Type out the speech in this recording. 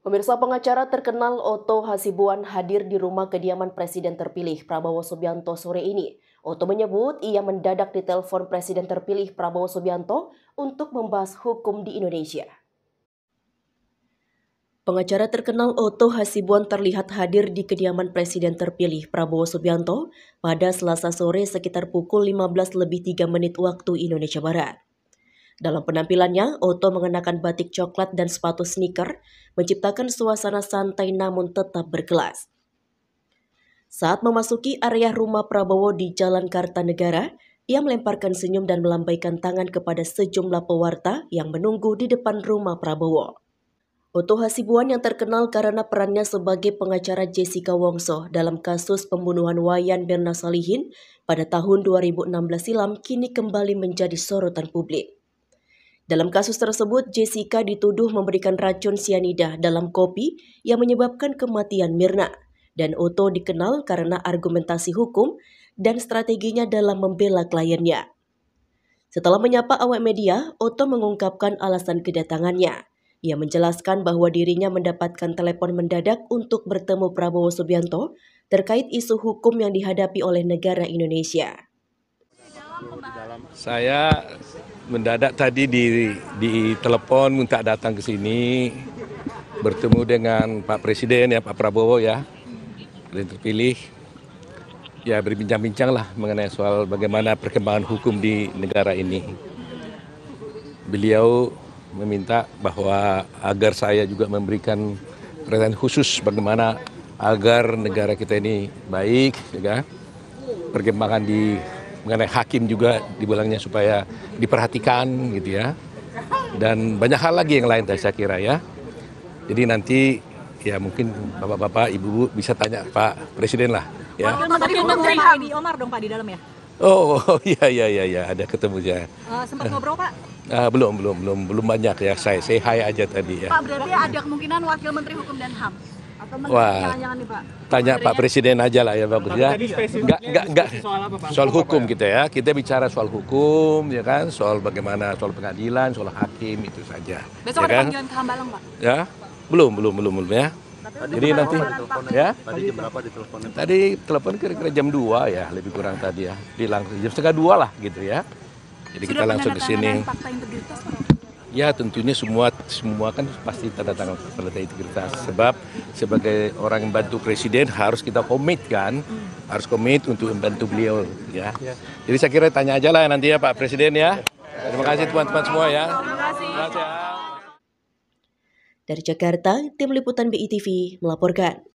Pemirsa pengacara terkenal Oto Hasibuan hadir di rumah kediaman Presiden terpilih Prabowo Subianto sore ini. Oto menyebut ia mendadak ditelepon Presiden terpilih Prabowo Subianto untuk membahas hukum di Indonesia. Pengacara terkenal Oto Hasibuan terlihat hadir di kediaman Presiden terpilih Prabowo Subianto pada selasa sore sekitar pukul 15 lebih 3 menit waktu Indonesia Barat. Dalam penampilannya, Oto mengenakan batik coklat dan sepatu sneaker, menciptakan suasana santai namun tetap berkelas. Saat memasuki area rumah Prabowo di Jalan Kartanegara, ia melemparkan senyum dan melambaikan tangan kepada sejumlah pewarta yang menunggu di depan rumah Prabowo. Oto Hasibuan yang terkenal karena perannya sebagai pengacara Jessica Wongso dalam kasus pembunuhan Wayan Berna Salihin pada tahun 2016 silam kini kembali menjadi sorotan publik. Dalam kasus tersebut, Jessica dituduh memberikan racun sianida dalam kopi yang menyebabkan kematian Mirna. Dan Oto dikenal karena argumentasi hukum dan strateginya dalam membela kliennya. Setelah menyapa awak media, Oto mengungkapkan alasan kedatangannya. Ia menjelaskan bahwa dirinya mendapatkan telepon mendadak untuk bertemu Prabowo Subianto terkait isu hukum yang dihadapi oleh negara Indonesia. Saya mendadak tadi di di telepon minta datang ke sini bertemu dengan Pak Presiden ya Pak Prabowo ya yang terpilih ya berbincang-bincang lah mengenai soal bagaimana perkembangan hukum di negara ini. Beliau meminta bahwa agar saya juga memberikan perhatian khusus bagaimana agar negara kita ini baik, ya, kan? perkembangan di mengenai hakim juga dibilangnya supaya diperhatikan gitu ya. Dan banyak hal lagi yang lain saya kira ya. Jadi nanti ya mungkin bapak-bapak, ibu-ibu bisa tanya Pak Presiden lah. Ya. Oh Menteri Omar dong Pak di dalam ya? Oh, oh iya iya iya ya. ada ketemu ya. Uh, sempat ngobrol Pak? Uh, belum belum belum belum banyak ya saya saya hai aja tadi ya. Pak berarti ada kemungkinan Wakil Menteri Hukum dan Ham? Wah, jangan -jangan nih, Pak. tanya Pak Presiden aja lah ya bagus ya. Enggak, enggak, enggak. Soal, apa, Pak? soal hukum kita ya. Kita bicara soal hukum ya kan, soal bagaimana soal pengadilan, soal hakim itu saja. Besok ya ada kan? panggilan ke Hambalang, Pak? Ya, belum, belum, belum, belum ya. Tadi Jadi nanti telepon, ya. Tadi jam berapa di telepon? Tadi telepon kira-kira jam 2 ya, lebih kurang tadi ya. Di langsung jam setengah dua lah gitu ya. Jadi Sudah kita langsung ke sini. Fakta integritas, Pak? Ya tentunya semua semua kan pasti tanda tangan peletak integritas sebab sebagai orang yang bantu presiden harus kita komit kan harus komit untuk membantu beliau ya. ya. Jadi saya kira tanya aja lah nanti ya Pak Presiden ya. Terima kasih teman-teman semua ya. Terima kasih. Dari Jakarta, tim liputan BITV melaporkan.